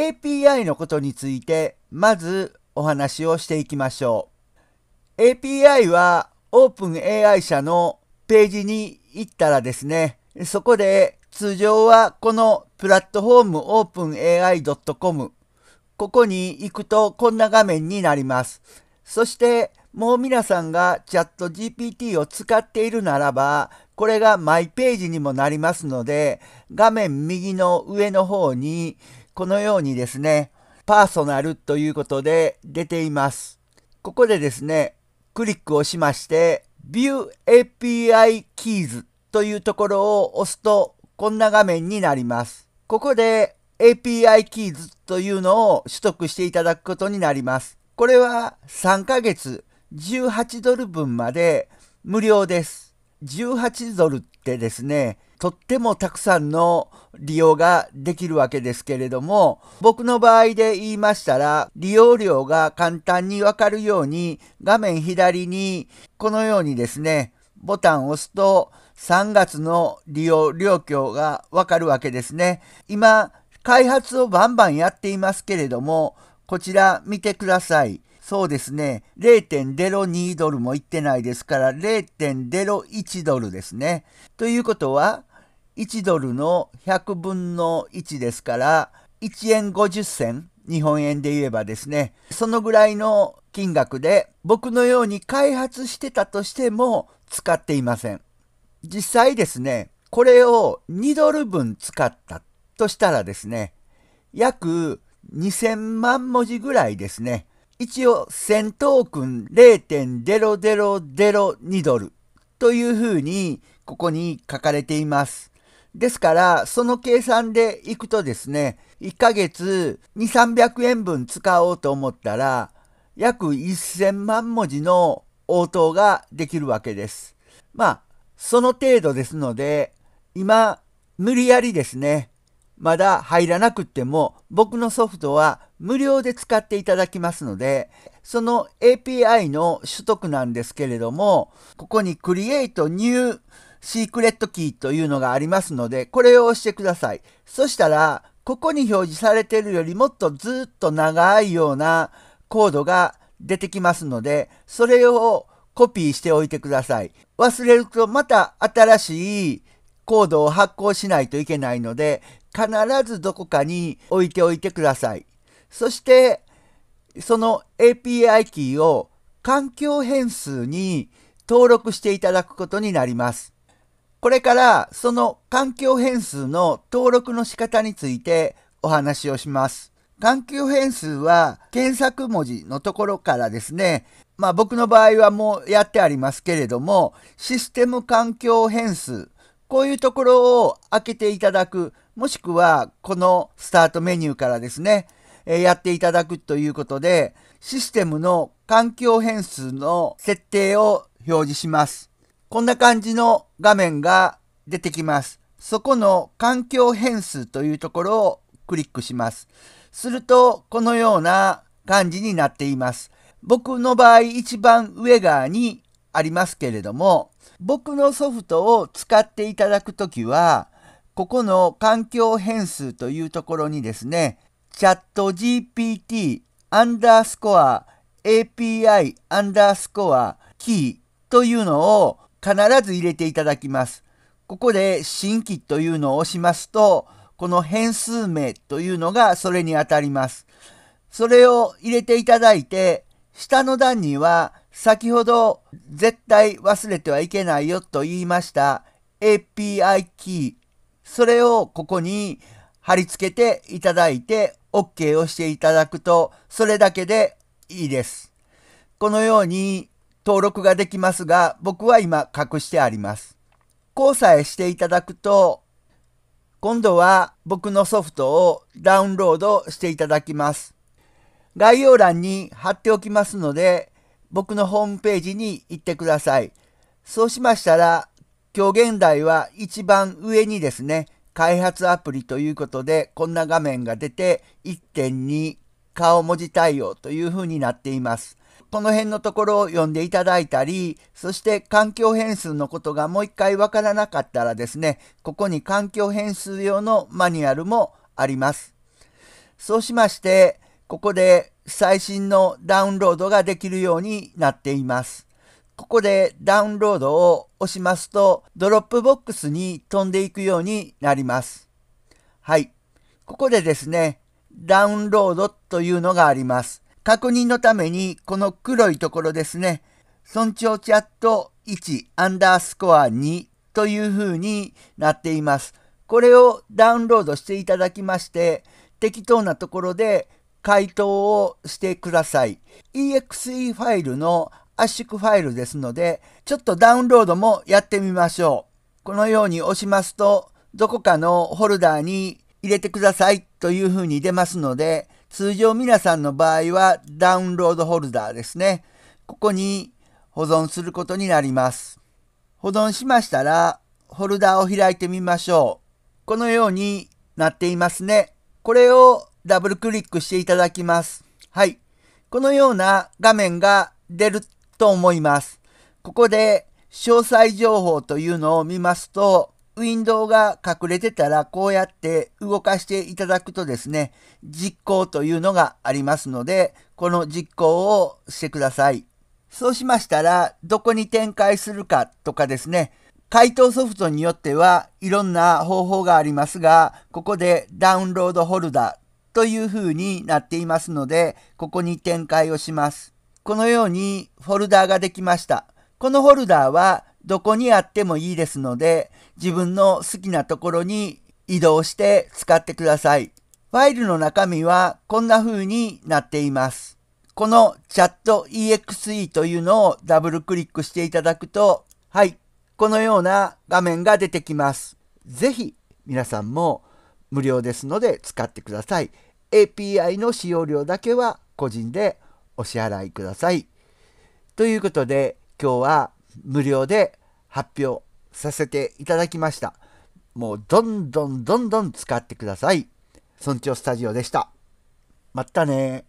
API のことについてまずお話をしていきましょう。API は OpenAI 社のページに行ったらですね、そこで通常はこのプラットフォーム openai.com ここに行くとこんな画面になります。そしてもう皆さんがチャット GPT を使っているならば、これがマイページにもなりますので、画面右の上の方にこのようにですね、パーソナルということで出ています。ここでですね、クリックをしまして、View API Keys というところを押すと、こんな画面になります。ここで API Keys というのを取得していただくことになります。これは3ヶ月18ドル分まで無料です。18ドルってですね、とってもたくさんの利用ができるわけですけれども、僕の場合で言いましたら、利用量が簡単にわかるように、画面左にこのようにですね、ボタンを押すと3月の利用状況がわかるわけですね。今、開発をバンバンやっていますけれども、こちら見てください。そうですね。0.02ドルもいってないですから、0.01ドルですね。ということは、1ドルの100分の1ですから、1円50銭、日本円で言えばですね、そのぐらいの金額で、僕のように開発してたとしても使っていません。実際ですね、これを2ドル分使ったとしたらですね、約2000万文字ぐらいですね、一応1000トークン0.0002ドルというふうにここに書かれています。ですから、その計算でいくとですね、1ヶ月2、300円分使おうと思ったら、約1000万文字の応答ができるわけです。まあ、その程度ですので、今、無理やりですね、まだ入らなくっても僕のソフトは無料で使っていただきますので、その API の取得なんですけれども、ここに Create New Secret Key というのがありますので、これを押してください。そしたら、ここに表示されているよりもっとずっと長いようなコードが出てきますので、それをコピーしておいてください。忘れるとまた新しいコードを発行しないといけないので、必ずどこかに置いておいてください。そして、その API キーを環境変数に登録していただくことになります。これからその環境変数の登録の仕方についてお話をします。環境変数は検索文字のところからですね、まあ僕の場合はもうやってありますけれども、システム環境変数こういうところを開けていただく、もしくはこのスタートメニューからですね、えやっていただくということで、システムの環境変数の設定を表示します。こんな感じの画面が出てきます。そこの環境変数というところをクリックします。すると、このような感じになっています。僕の場合一番上側にありますけれども、僕のソフトを使っていただくときは、ここの環境変数というところにですね、チャット GPT アンダースコア API アンダースコアキーというのを必ず入れていただきます。ここで新規というのを押しますと、この変数名というのがそれにあたります。それを入れていただいて、下の段には先ほど絶対忘れてはいけないよと言いました API キー、それをここに貼り付けていただいて OK をしていただくとそれだけでいいです。このように登録ができますが僕は今隠してあります。こうさえしていただくと今度は僕のソフトをダウンロードしていただきます。概要欄に貼っておきますので僕のホームページに行ってください。そうしましたら、今日現代は一番上にですね、開発アプリということで、こんな画面が出て、1.2顔文字対応というふうになっています。この辺のところを読んでいただいたり、そして環境変数のことがもう一回わからなかったらですね、ここに環境変数用のマニュアルもあります。そうしまして、ここで最新のダウンロードができるようになっています。ここでダウンロードを押しますと、ドロップボックスに飛んでいくようになります。はい。ここでですね、ダウンロードというのがあります。確認のために、この黒いところですね、村長チャット1アンダースコア2という風になっています。これをダウンロードしていただきまして、適当なところで回答をしてください。exe ファイルの圧縮ファイルですので、ちょっとダウンロードもやってみましょう。このように押しますと、どこかのホルダーに入れてくださいというふうに出ますので、通常皆さんの場合はダウンロードホルダーですね。ここに保存することになります。保存しましたら、ホルダーを開いてみましょう。このようになっていますね。これをダブルクリックしていただきます。はい。このような画面が出ると思います。ここで詳細情報というのを見ますと、ウィンドウが隠れてたらこうやって動かしていただくとですね、実行というのがありますので、この実行をしてください。そうしましたら、どこに展開するかとかですね、回答ソフトによってはいろんな方法がありますが、ここでダウンロードホルダーという風になっていますので、ここに展開をします。このようにフォルダーができました。このフォルダーはどこにあってもいいですので、自分の好きなところに移動して使ってください。ファイルの中身はこんな風になっています。このチャット exe というのをダブルクリックしていただくと、はい、このような画面が出てきます。ぜひ皆さんも無料ですので使ってください。API の使用料だけは個人でお支払いください。ということで今日は無料で発表させていただきました。もうどんどんどんどん使ってください。村長スタジオでした。またね